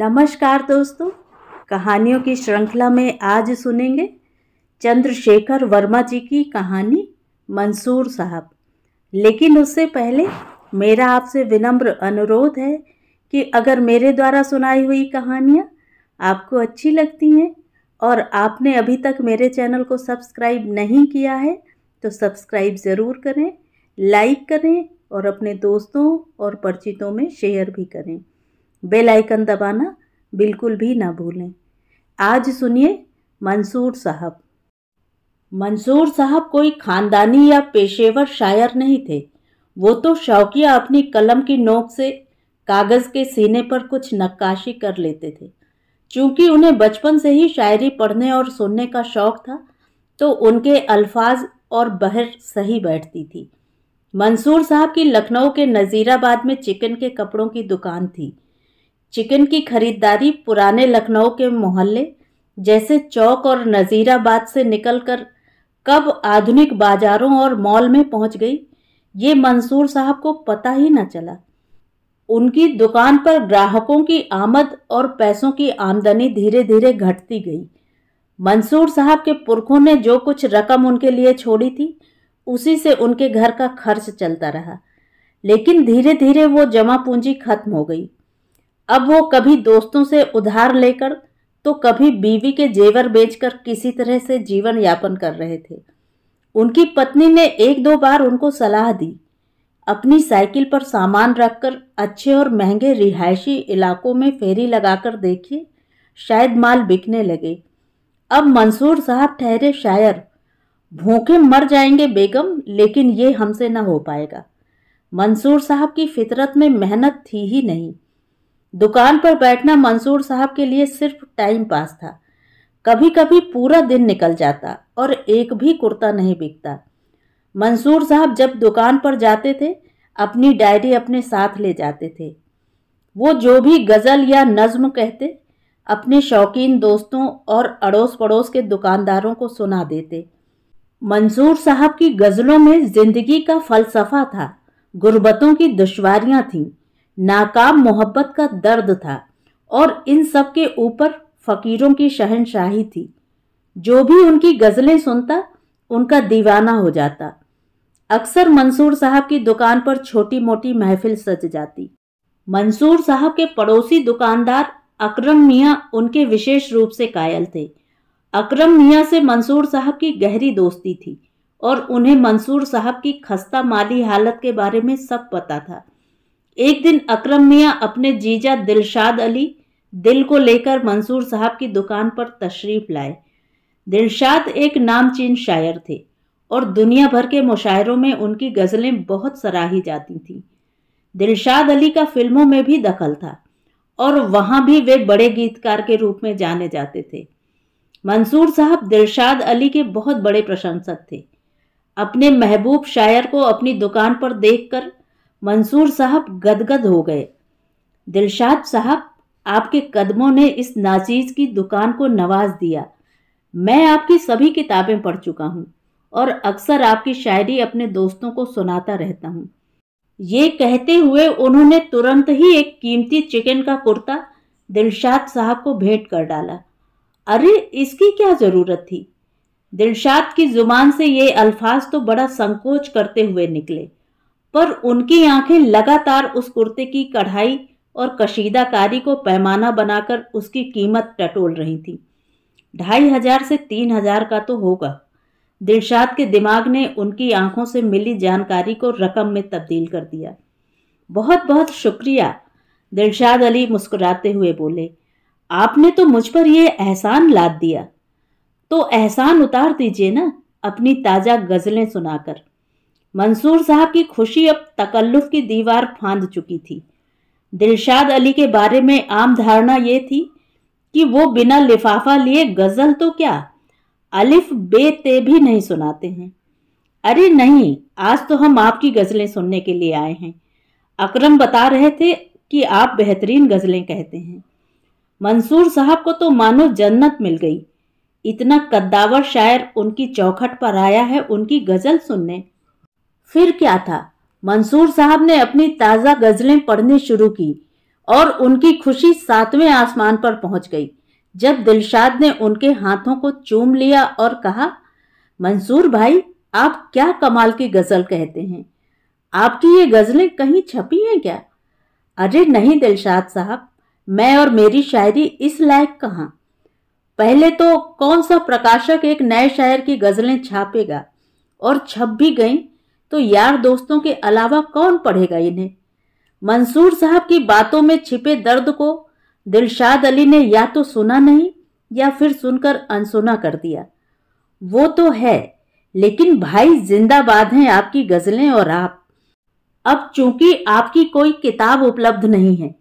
नमस्कार दोस्तों कहानियों की श्रृंखला में आज सुनेंगे चंद्रशेखर वर्मा जी की कहानी मंसूर साहब लेकिन उससे पहले मेरा आपसे विनम्र अनुरोध है कि अगर मेरे द्वारा सुनाई हुई कहानियाँ आपको अच्छी लगती हैं और आपने अभी तक मेरे चैनल को सब्सक्राइब नहीं किया है तो सब्सक्राइब ज़रूर करें लाइक करें और अपने दोस्तों और परिचितों में शेयर भी करें बेल आइकन दबाना बिल्कुल भी ना भूलें आज सुनिए मंसूर साहब मंसूर साहब कोई खानदानी या पेशेवर शायर नहीं थे वो तो शौकिया अपनी कलम की नोक से कागज़ के सीने पर कुछ नक्काशी कर लेते थे क्योंकि उन्हें बचपन से ही शायरी पढ़ने और सुनने का शौक़ था तो उनके अल्फाज और बहर सही बैठती थी मंसूर साहब की लखनऊ के नज़ीराबाद में चिकन के कपड़ों की दुकान थी चिकन की खरीदारी पुराने लखनऊ के मोहल्ले जैसे चौक और नज़ीराबाद से निकलकर कब आधुनिक बाजारों और मॉल में पहुंच गई ये मंसूर साहब को पता ही न चला उनकी दुकान पर ग्राहकों की आमद और पैसों की आमदनी धीरे धीरे घटती गई मंसूर साहब के पुरखों ने जो कुछ रकम उनके लिए छोड़ी थी उसी से उनके घर का खर्च चलता रहा लेकिन धीरे धीरे वो जमा पूंजी खत्म हो गई अब वो कभी दोस्तों से उधार लेकर तो कभी बीवी के जेवर बेचकर किसी तरह से जीवन यापन कर रहे थे उनकी पत्नी ने एक दो बार उनको सलाह दी अपनी साइकिल पर सामान रखकर अच्छे और महंगे रिहायशी इलाकों में फेरी लगाकर देखिए शायद माल बिकने लगे अब मंसूर साहब ठहरे शायर भूखे मर जाएंगे बेगम लेकिन ये हमसे ना हो पाएगा मंसूर साहब की फितरत में मेहनत थी ही नहीं दुकान पर बैठना मंसूर साहब के लिए सिर्फ टाइम पास था कभी कभी पूरा दिन निकल जाता और एक भी कुर्ता नहीं बिकता मंसूर साहब जब दुकान पर जाते थे अपनी डायरी अपने साथ ले जाते थे वो जो भी गज़ल या नज़म कहते अपने शौकीन दोस्तों और अड़ोस पड़ोस के दुकानदारों को सुना देते मंसूर साहब की गज़लों में ज़िंदगी का फ़लसफ़ा था गुर्बतों की दुशारियाँ थीं नाकाम मोहब्बत का दर्द था और इन सब के ऊपर फकीरों की शहनशाही थी जो भी उनकी गज़लें सुनता उनका दीवाना हो जाता अक्सर मंसूर साहब की दुकान पर छोटी मोटी महफिल सज जाती मंसूर साहब के पड़ोसी दुकानदार अकरम मियाँ उनके विशेष रूप से कायल थे अकरम मियाँ से मंसूर साहब की गहरी दोस्ती थी और उन्हें मंसूर साहब की खस्ता माली हालत के बारे में सब पता था एक दिन अक्रम मियाँ अपने जीजा दिलशाद अली दिल को लेकर मंसूर साहब की दुकान पर तशरीफ़ लाए दिलशाद एक नामचीन शायर थे और दुनिया भर के मुशायरों में उनकी गज़लें बहुत सराही जाती थीं दिलशाद अली का फिल्मों में भी दखल था और वहाँ भी वे बड़े गीतकार के रूप में जाने जाते थे मंसूर साहब दिलशाद अली के बहुत बड़े प्रशंसक थे अपने महबूब शायर को अपनी दुकान पर देखकर मंसूर साहब गदगद हो गए दिलशाद साहब आपके कदमों ने इस नाचीज़ की दुकान को नवाज दिया मैं आपकी सभी किताबें पढ़ चुका हूँ और अक्सर आपकी शायरी अपने दोस्तों को सुनाता रहता हूँ ये कहते हुए उन्होंने तुरंत ही एक कीमती चिकन का कुर्ता दिलशाद साहब को भेंट कर डाला अरे इसकी क्या ज़रूरत थी दिलशाद की ज़ुबान से ये अल्फाज तो बड़ा संकोच करते हुए निकले पर उनकी आंखें लगातार उस कुर्ते की कढ़ाई और कशीदाकारी को पैमाना बनाकर उसकी कीमत टटोल रही थी ढाई हजार से तीन हजार का तो होगा दिलशाद के दिमाग ने उनकी आंखों से मिली जानकारी को रकम में तब्दील कर दिया बहुत बहुत शुक्रिया दिलशाद अली मुस्कुराते हुए बोले आपने तो मुझ पर यह एहसान लाद दिया तो एहसान उतार दीजिए ना अपनी ताज़ा गज़लें सुनाकर मंसूर साहब की खुशी अब तकल्लुफ की दीवार फांद चुकी थी दिलशाद अली के बारे में आम धारणा ये थी कि वो बिना लिफाफा लिए गज़ल तो क्या अलिफ बेते भी नहीं सुनाते हैं अरे नहीं आज तो हम आपकी गज़लें सुनने के लिए आए हैं अकरम बता रहे थे कि आप बेहतरीन गज़लें कहते हैं मंसूर साहब को तो मानो जन्नत मिल गई इतना कद्दावर शायर उनकी चौखट पर आया है उनकी गज़ल सुनने फिर क्या था मंसूर साहब ने अपनी ताज़ा गज़लें पढ़नी शुरू की और उनकी खुशी सातवें आसमान पर पहुंच गई जब दिलशाद ने उनके हाथों को चूम लिया और कहा मंसूर भाई आप क्या कमाल की गज़ल कहते हैं आपकी ये गज़लें कहीं छपी हैं क्या अरे नहीं दिलशाद साहब मैं और मेरी शायरी इस लायक कहाँ पहले तो कौन सा प्रकाशक एक नए शायर की गज़लें छापेगा और छप भी गईं तो यार दोस्तों के अलावा कौन पढ़ेगा इन्हें मंसूर साहब की बातों में छिपे दर्द को दिलशाद अली ने या तो सुना नहीं या फिर सुनकर अनसुना कर दिया वो तो है लेकिन भाई जिंदाबाद हैं आपकी गजलें और आप अब चूंकि आपकी कोई किताब उपलब्ध नहीं है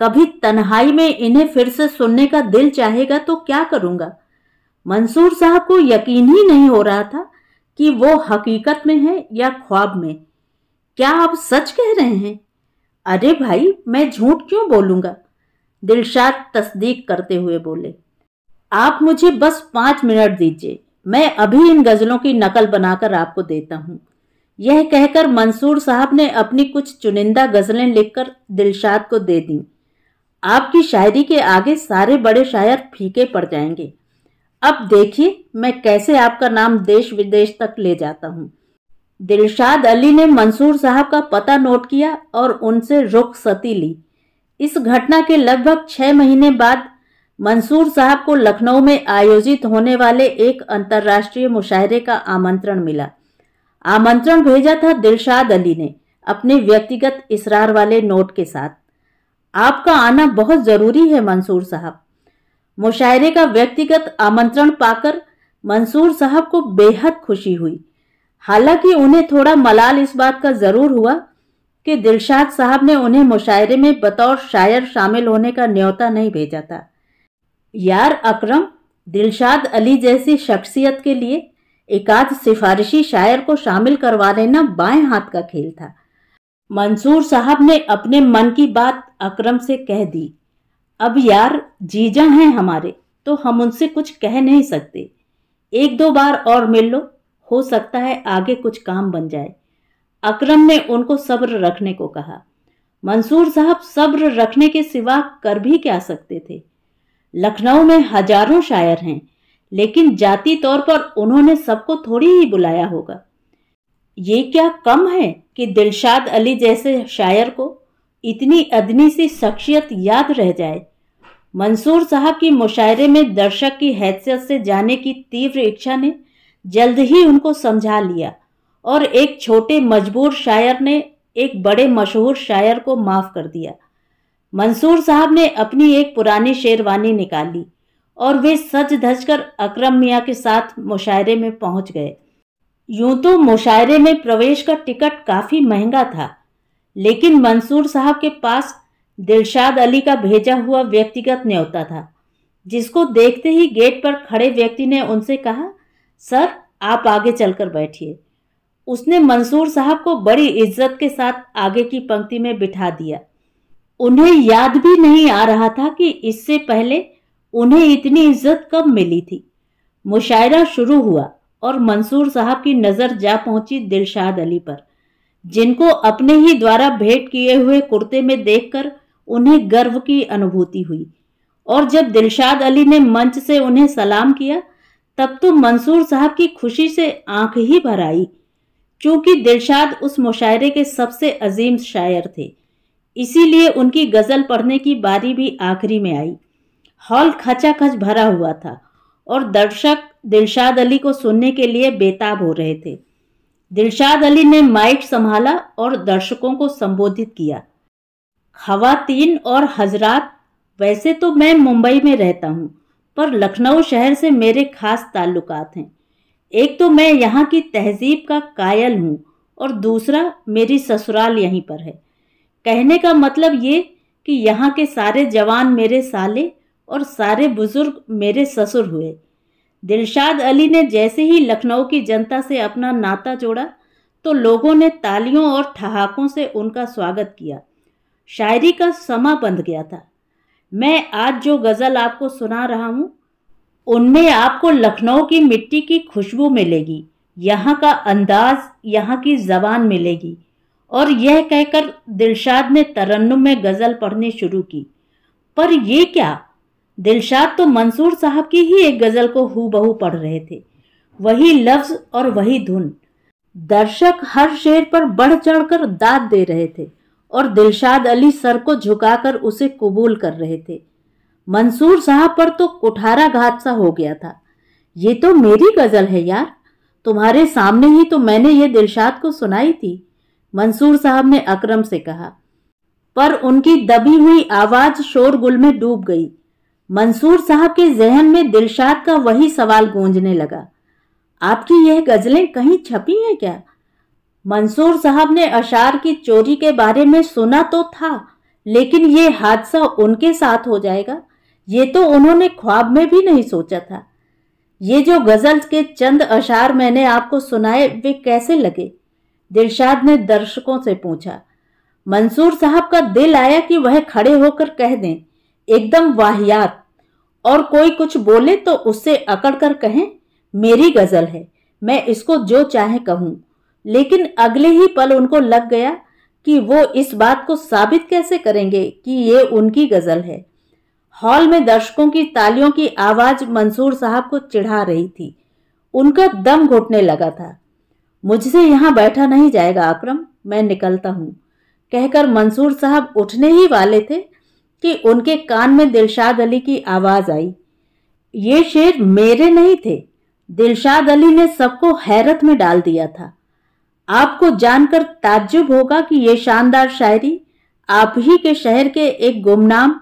कभी तन्हाई में इन्हें फिर से सुनने का दिल चाहेगा तो क्या करूंगा मंसूर साहब को यकीन ही नहीं हो रहा था कि वो हकीकत में है या ख्वाब में क्या आप सच कह रहे हैं अरे भाई मैं झूठ क्यों बोलूँगा दिलशाद तस्दीक करते हुए बोले आप मुझे बस पाँच मिनट दीजिए मैं अभी इन गज़लों की नकल बनाकर आपको देता हूँ यह कहकर मंसूर साहब ने अपनी कुछ चुनिंदा गज़लें लिखकर दिलशाद को दे दी आपकी शायरी के आगे सारे बड़े शायर फीके पड़ जाएंगे अब देखिए मैं कैसे आपका नाम देश विदेश तक ले जाता हूँ दिलशाद अली ने मंसूर साहब का पता नोट किया और उनसे रुख सती ली इस घटना के लगभग छः महीने बाद मंसूर साहब को लखनऊ में आयोजित होने वाले एक अंतर्राष्ट्रीय मुशाहरे का आमंत्रण मिला आमंत्रण भेजा था दिलशाद अली ने अपने व्यक्तिगत इसरार वाले नोट के साथ आपका आना बहुत ज़रूरी है मंसूर साहब मुशायरे का व्यक्तिगत आमंत्रण पाकर मंसूर साहब को बेहद खुशी हुई हालांकि उन्हें थोड़ा मलाल इस बात का ज़रूर हुआ कि दिलशाद साहब ने उन्हें मुशायरे में बतौर शायर शामिल होने का न्योता नहीं भेजा था यार अकरम दिलशाद अली जैसी शख्सियत के लिए एकाध सिफारिशी शायर को शामिल करवा लेना बाएं हाथ का खेल था मंसूर साहब ने अपने मन की बात अकरम से कह दी अब यार जीजा हैं हमारे तो हम उनसे कुछ कह नहीं सकते एक दो बार और मिल लो हो सकता है आगे कुछ काम बन जाए अकरम ने उनको सब्र रखने को कहा मंसूर साहब सब्र रखने के सिवा कर भी क्या सकते थे लखनऊ में हजारों शायर हैं लेकिन जाति तौर पर उन्होंने सबको थोड़ी ही बुलाया होगा ये क्या कम है कि दिलशाद अली जैसे शायर को इतनी अदनी सी शख्सियत याद रह जाए मंसूर साहब की मुशायरे में दर्शक की हैसियत से जाने की तीव्र इच्छा ने जल्द ही उनको समझा लिया और एक छोटे मजबूर शायर ने एक बड़े मशहूर शायर को माफ़ कर दिया मंसूर साहब ने अपनी एक पुरानी शेरवानी निकाली और वे सच धज कर अक्रम मियाँ के साथ मुशायरे में पहुंच गए यूं तो मुशायरे में प्रवेश का टिकट काफ़ी महंगा था लेकिन मंसूर साहब के पास दिलशाद अली का भेजा हुआ व्यक्तिगत न्योता था जिसको देखते ही गेट पर खड़े व्यक्ति ने उनसे कहा सर आप आगे चलकर बैठिए उसने मंसूर साहब को बड़ी इज्जत के साथ आगे की पंक्ति में बिठा दिया उन्हें याद भी नहीं आ रहा था कि इससे पहले उन्हें इतनी इज्जत कब मिली थी मुशायरा शुरू हुआ और मंसूर साहब की नज़र जा पहुंची दिलशाद अली पर जिनको अपने ही द्वारा भेंट किए हुए कुर्ते में देखकर उन्हें गर्व की अनुभूति हुई और जब दिलशाद अली ने मंच से उन्हें सलाम किया तब तो मंसूर साहब की खुशी से आंख ही भर आई चूँकि दिलशाद उस मुशायरे के सबसे अजीम शायर थे इसीलिए उनकी गज़ल पढ़ने की बारी भी आखिरी में आई हॉल खचा खच भरा हुआ था और दर्शक दिलशाद अली को सुनने के लिए बेताब हो रहे थे दिलशाद अली ने माइक संभाला और दर्शकों को संबोधित किया खवातीन और हजरात वैसे तो मैं मुंबई में रहता हूँ पर लखनऊ शहर से मेरे खास ताल्लुकात हैं एक तो मैं यहाँ की तहजीब का कायल हूँ और दूसरा मेरी ससुराल यहीं पर है कहने का मतलब ये कि यहाँ के सारे जवान मेरे साले और सारे बुज़ुर्ग मेरे ससुर हुए दिलशाद अली ने जैसे ही लखनऊ की जनता से अपना नाता जोड़ा तो लोगों ने तालियों और ठहाकों से उनका स्वागत किया शायरी का समा बंध गया था मैं आज जो गज़ल आपको सुना रहा हूँ उनमें आपको लखनऊ की मिट्टी की खुशबू मिलेगी यहाँ का अंदाज यहाँ की जबान मिलेगी और यह कहकर दिलशाद ने तरन्नुम में गज़ल पढ़नी शुरू की पर ये क्या दिलशाद तो मंसूर साहब की ही एक गज़ल को हु बहू पढ़ रहे थे वही लफ्ज़ और वही धुन दर्शक हर शेर पर बढ़ चढ़कर दाद दे रहे थे और दिलशाद अली सर को झुकाकर उसे कबूल कर रहे थे मंसूर साहब पर तो कुठारा घात सा हो गया था ये तो मेरी गज़ल है यार तुम्हारे सामने ही तो मैंने ये दिलशाद को सुनाई थी मंसूर साहब ने अकरम से कहा पर उनकी दबी हुई आवाज़ शोरगुल में डूब गई मंसूर साहब के जहन में दिलशाद का वही सवाल गूंजने लगा आपकी यह गज़लें कहीं छपी हैं क्या मंसूर साहब ने अशार की चोरी के बारे में सुना तो था लेकिन ये हादसा उनके साथ हो जाएगा ये तो उन्होंने ख्वाब में भी नहीं सोचा था ये जो गज़ल के चंद अशार मैंने आपको सुनाए वे कैसे लगे दिलशाद ने दर्शकों से पूछा मंसूर साहब का दिल आया कि वह खड़े होकर कह दें एकदम वाहियात और कोई कुछ बोले तो उससे अकड़ कर कहें मेरी गज़ल है मैं इसको जो चाहे कहूँ लेकिन अगले ही पल उनको लग गया कि वो इस बात को साबित कैसे करेंगे कि ये उनकी गज़ल है हॉल में दर्शकों की तालियों की आवाज़ मंसूर साहब को चिढ़ा रही थी उनका दम घुटने लगा था मुझसे यहाँ बैठा नहीं जाएगा आक्रम मैं निकलता हूँ कहकर मंसूर साहब उठने ही वाले थे कि उनके कान में दिलशाद अली की आवाज़ आई ये शेर मेरे नहीं थे दिलशाद अली ने सबको हैरत में डाल दिया था आपको जानकर ताज्जुब होगा कि ये शानदार शायरी आप ही के शहर के एक गुमनाम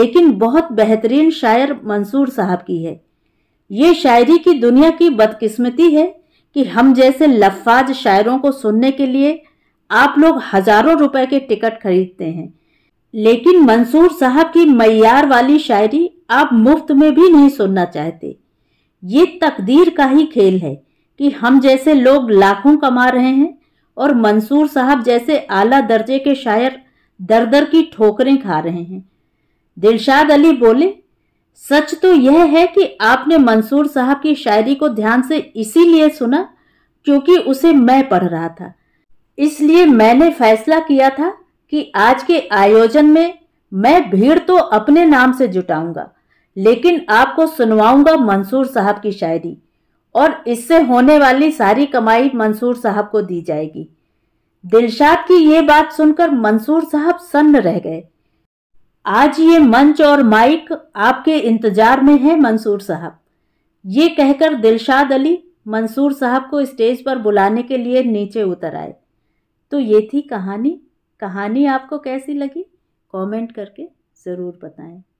लेकिन बहुत बेहतरीन शायर मंसूर साहब की है ये शायरी की दुनिया की बदकिस्मती है कि हम जैसे लफाज शायरों को सुनने के लिए आप लोग हजारों रुपए के टिकट खरीदते हैं लेकिन मंसूर साहब की मैार वाली शायरी आप मुफ्त में भी नहीं सुनना चाहते ये तकदीर का ही खेल है कि हम जैसे लोग लाखों कमा रहे हैं और मंसूर साहब जैसे आला दर्जे के शायर दर दर की ठोकरें खा रहे हैं दिलशाद अली बोले सच तो यह है कि आपने मंसूर साहब की शायरी को ध्यान से इसीलिए सुना क्योंकि उसे मैं पढ़ रहा था इसलिए मैंने फैसला किया था कि आज के आयोजन में मैं भीड़ तो अपने नाम से जुटाऊंगा लेकिन आपको सुनवाऊंगा मंसूर साहब की शायरी और इससे होने वाली सारी कमाई मंसूर साहब को दी जाएगी दिलशाद की ये बात सुनकर मंसूर साहब सन्न रह गए आज ये मंच और माइक आपके इंतजार में है मंसूर साहब ये कहकर दिलशाद अली मंसूर साहब को स्टेज पर बुलाने के लिए नीचे उतर आए तो ये थी कहानी कहानी आपको कैसी लगी कमेंट करके ज़रूर बताएं